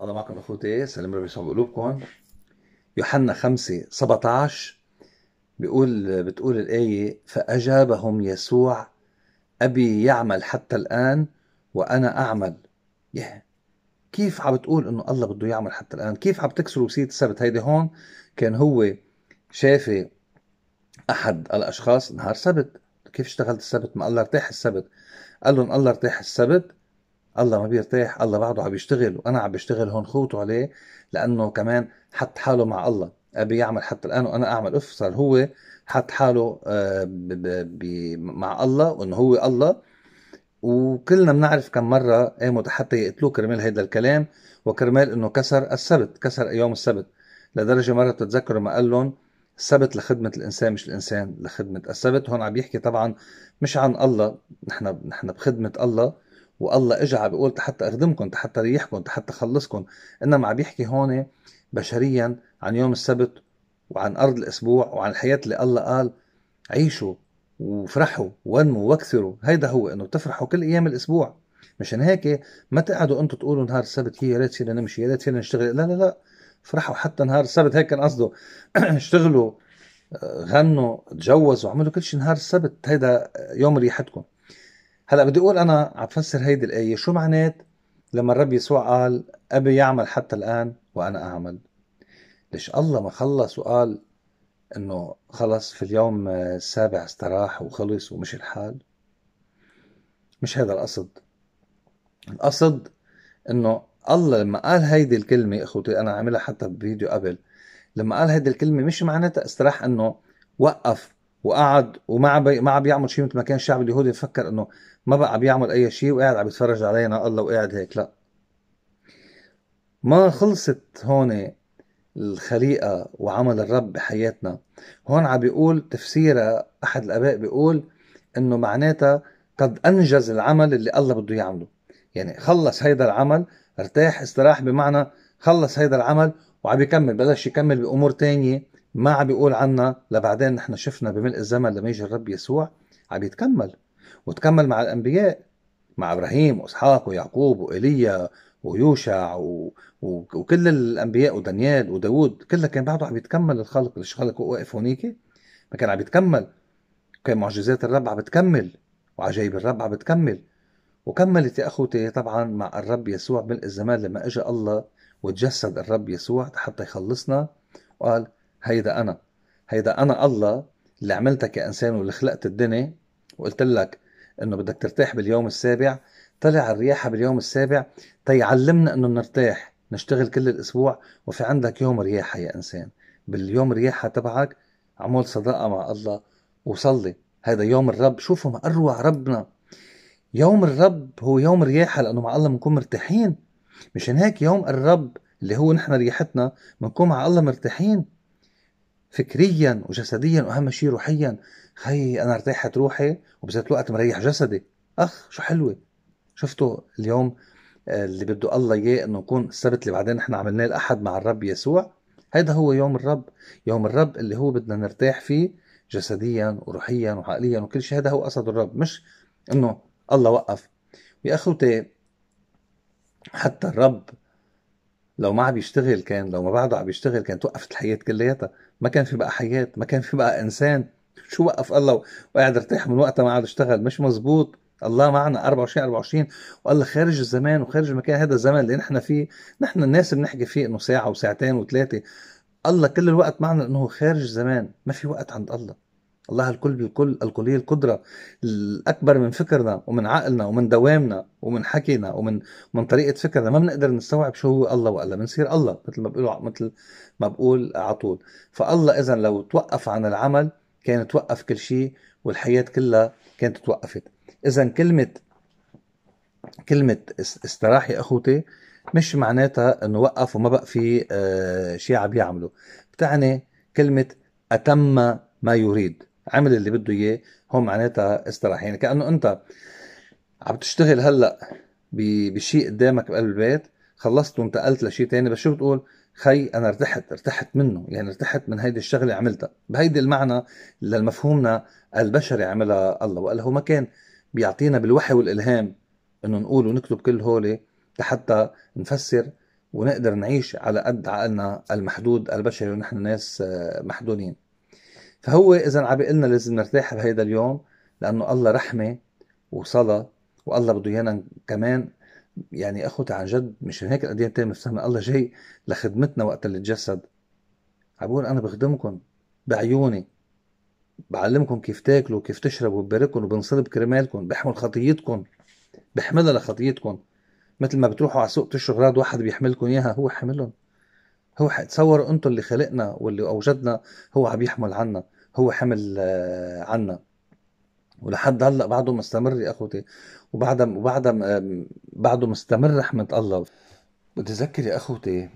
الله معكم اخوتي ايه سلام ربي يسعد قلوبكم يوحنا 5 17 بيقول بتقول الآية فأجابهم يسوع أبي يعمل حتى الآن وأنا أعمل yeah. كيف عم بتقول إنه الله بده يعمل حتى الآن كيف عم تكسر وصية السبت هيدي هون كان هو شافي أحد الأشخاص نهار سبت كيف اشتغلت السبت ما الله ارتاح السبت قال لهم الله ارتاح السبت الله ما بيرتاح الله بعده عم يشتغل وانا عم بشتغل هون خوته عليه لانه كمان حط حاله مع الله ابي يعمل حتى الان وانا اعمل اف صار هو حط حاله آه، مع الله وانه هو الله وكلنا بنعرف كم مرة قاموا حتى يقتلوه كرمال هيدا الكلام وكرمال انه كسر السبت كسر يوم السبت لدرجة مرة بتتذكروا ما قال لهم السبت لخدمة الإنسان مش الإنسان لخدمة السبت هون عم يحكي طبعا مش عن الله نحن نحن بخدمة الله والله اجى عم بيقول حتى اخدمكم حتى ريحكم حتى اخلصكم انما عم بيحكي هون بشريا عن يوم السبت وعن ارض الاسبوع وعن الحياه اللي الله قال عيشوا وفرحوا وانموا واكثروا هيدا هو انه تفرحوا كل ايام الاسبوع مشان هيك ما تقعدوا انتم تقولوا نهار السبت هي يا ريت فينا نمشي يا ريت فينا نشتغل لا لا لا فرحوا حتى نهار السبت هيك كان قصده اشتغلوا آه، غنوا تجوزوا عملوا كل شيء نهار السبت هيدا يوم ريحتكم هلا بدي اقول انا عم فسر هيدي الايه شو معنات لما الرب يسوع قال ابي يعمل حتى الان وانا اعمل ليش الله ما خلص وقال انه خلص في اليوم السابع استراح وخلص ومشي الحال مش هذا القصد القصد انه الله لما قال هيدي الكلمة اخوتي انا عاملها حتى بفيديو قبل لما قال هيدي الكلمة مش معناتها استراح انه وقف وقعد وما بي ما عم بيعمل شيء مثل ما كان الشعب اليهودي يفكر انه ما بقى بيعمل اي شيء وقاعد عم يتفرج علينا الله وقاعد هيك لا ما خلصت هون الخليقة وعمل الرب بحياتنا هون عم بيقول تفسيرها أحد الآباء بيقول إنه معناتها قد أنجز العمل اللي الله بده يعمله يعني خلص هيدا العمل ارتاح استراح بمعنى خلص هيدا العمل وعم يكمل بلش يكمل بأمور تانية ما عم بيقول عنا لبعدين نحن شفنا بملء الزمن لما يجي الرب يسوع عم يتكمل وتكمل مع الأنبياء مع إبراهيم وإسحاق ويعقوب وإيليا ويوشع و... و... وكل الأنبياء ودانيال وداود كلها كان بعده عم يتكمل الخلق مش خلق واقف هونيك ما كان عم يتكمل كان معجزات الرب عم بتكمل وعجائب الرب عم بتكمل وكملت يا أخوتي طبعا مع الرب يسوع ملء الزمان لما اجى الله وتجسد الرب يسوع حتى يخلصنا وقال هيدا أنا هيدا أنا الله اللي عملتك كإنسان واللي خلقت الدنيا وقلت لك إنه بدك ترتاح باليوم السابع طلع الرياحة باليوم السابع تيعلمنا طيب إنه نرتاح نشتغل كل الأسبوع وفي عندك يوم رياحة يا إنسان باليوم رياحة تبعك عمول صداقة مع الله وصلي هذا يوم الرب شوفوا ما أروع ربنا يوم الرب هو يوم رياحة لأنه مع الله بنكون مرتاحين مشان هيك يوم الرب اللي هو نحن ريحتنا بنكون مع الله مرتاحين فكريا وجسديا واهم شيء روحيا خي انا ارتاحت روحي وبذات الوقت مريح جسدي اخ شو حلوه شفتوا اليوم اللي بده الله اياه انه يكون السبت اللي بعدين احنا عملناه الاحد مع الرب يسوع هذا هو يوم الرب يوم الرب اللي هو بدنا نرتاح فيه جسديا وروحيا وعقليا وكل شيء هذا هو قصد الرب مش انه الله وقف يا اخوتي حتى الرب لو ما عم بيشتغل كان لو ما بعده عم بيشتغل كان توقفت الحياه كلياتها ما كان في بقى حياه ما كان في بقى انسان شو وقف الله وقاعد ارتاح من وقتها ما عاد اشتغل مش مزبوط الله معنا 24 24 والله خارج الزمان وخارج المكان هذا الزمن اللي نحن فيه نحن الناس بنحكي فيه انه ساعه وساعتين وثلاثه الله كل الوقت معنا انه خارج الزمان ما في وقت عند الله الله الكل بالكل الكلية القدرة الأكبر من فكرنا ومن عقلنا ومن دوامنا ومن حكينا ومن من طريقة فكرنا ما بنقدر نستوعب شو هو الله وإلا بنصير الله مثل ما بقول مثل ما بقول على طول فالله إذا لو توقف عن العمل كان توقف كل شيء والحياة كلها كانت توقفت إذا كلمة كلمة استراح يا أخوتي مش معناتها انه وقف وما بقى في آه، شيء عم يعمله بتعني كلمة أتم ما يريد عمل اللي بده اياه هون معناتها استراح يعني كانه انت عم تشتغل هلا بشيء قدامك بقلب البيت خلصت وانتقلت لشيء تاني بس شو بتقول خي انا ارتحت ارتحت منه يعني ارتحت من هيدي الشغله عملتها بهيدي المعنى للمفهومنا البشري عملها الله وقال ما كان بيعطينا بالوحي والالهام انه نقول ونكتب كل هول لحتى نفسر ونقدر نعيش على قد عقلنا المحدود البشري ونحن ناس محدودين فهو اذا عم لنا لازم نرتاح بهيدا اليوم لانه الله رحمه وصلاه والله بده ايانا كمان يعني اخوتي عن جد مشان هيك الاديان تاني مفهمه الله جاي لخدمتنا وقت اللي تجسد عم انا بخدمكم بعيوني بعلمكم كيف تاكلوا وكيف تشربوا وببارككم وبنصلب كرمالكم بحمل خطيتكم بحملها لخطيتكم مثل ما بتروحوا على سوق تشتروا غراض واحد بيحملكم اياها هو حملهم هو تصوروا انتم اللي خلقنا واللي اوجدنا هو عم يحمل عنا هو حمل آه، عنا ولحد هلا بعده مستمر يا اخوتي وبعدها وبعدها آه، بعده مستمر رحمه الله بدي اذكر يا اخوتي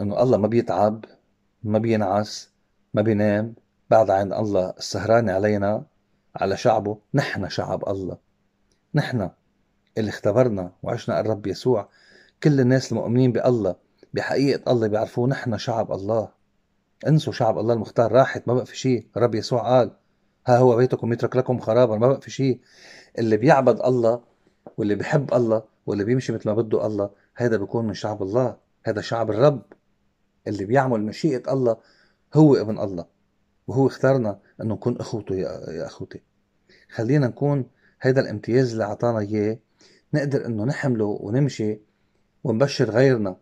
انه الله ما بيتعب ما بينعس ما بينام بعد عين الله السهران علينا على شعبه نحن شعب الله نحن اللي اختبرنا وعشنا الرب يسوع كل الناس المؤمنين بالله بحقيقة الله بيعرفوه نحن شعب الله انسوا شعب الله المختار راحت ما بقى في شيء الرب يسوع قال ها هو بيتكم يترك لكم خرابا ما بقى في شيء اللي بيعبد الله واللي بيحب الله واللي بيمشي مثل ما بده الله هذا بيكون من شعب الله هذا شعب الرب اللي بيعمل مشيئة الله هو ابن الله وهو اختارنا انه نكون اخوته يا اخوتي خلينا نكون هذا الامتياز اللي اعطانا اياه نقدر انه نحمله ونمشي ونبشر غيرنا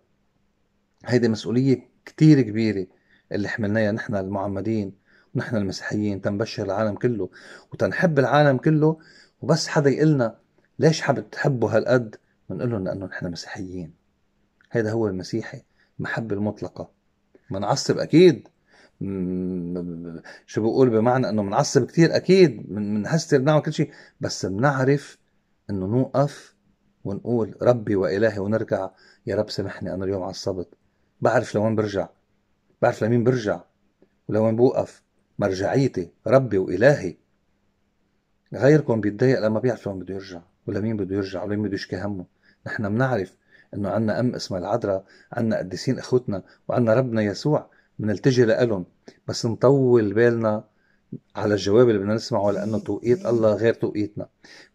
هيدي مسؤولية كتير كبيرة اللي حملناها يعني نحن المعمدين ونحن المسيحيين تنبشر العالم كله وتنحب العالم كله وبس حدا يقلنا ليش حابب تحبوا هالقد بنقول لهم لانه نحن مسيحيين هذا هو المسيحي المحبه المطلقه منعصب اكيد شو بقول بمعنى انه منعصب كثير اكيد بنهستر بنعمل كل شيء بس بنعرف انه نوقف ونقول ربي والهي ونرجع يا رب سامحني انا اليوم عصبت بعرف لوين برجع بعرف لمين برجع ولوين بوقف مرجعيتي ربي وإلهي غيركم بيتضايق لما بيعرف لوين بده يرجع ولمين بده يرجع ولمين بده يشكي همه نحن بنعرف انه عنا ام اسمها العذراء عنا قديسين اخوتنا وعنا ربنا يسوع بنلتجي لألهم بس نطول بالنا على الجواب اللي بدنا نسمعه لانه توقيت الله غير توقيتنا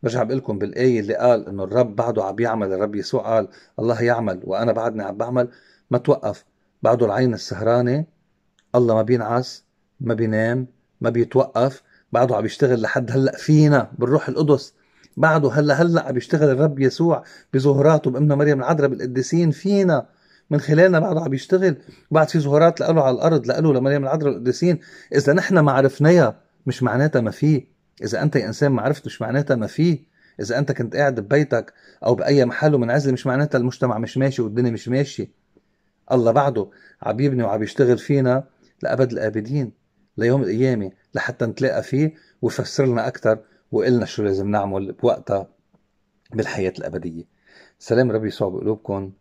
برجع بقول لكم بالايه اللي قال انه الرب بعده عم يعمل الرب يسوع قال الله يعمل وانا بعدني عم بعمل ما توقف بعده العين السهرانة الله ما بينعس ما بينام ما بيتوقف بعده عم بيشتغل لحد هلا فينا بالروح القدس بعده هلا هلا عم بيشتغل الرب يسوع بزهراته بامنا مريم العذراء بالقديسين فينا من خلالنا بعده عم يشتغل بعد في زهرات لقلو على الارض لقلو لمريم العذراء والقديسين اذا نحن ما عرفناها مش معناتها ما في اذا انت يا انسان ما عرفت مش معناتها ما في اذا انت كنت قاعد ببيتك او باي محل ومنعزل مش معناتها المجتمع مش ماشي والدنيا مش ماشيه الله بعده عم يبني وعم يشتغل فينا لأبد الآبدين ليوم القيامة لحتى نتلاقى فيه ويفسر لنا أكثر وقلنا شو لازم نعمل بوقتها بالحياة الأبدية سلام ربي يسوع بقلوبكم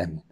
آمين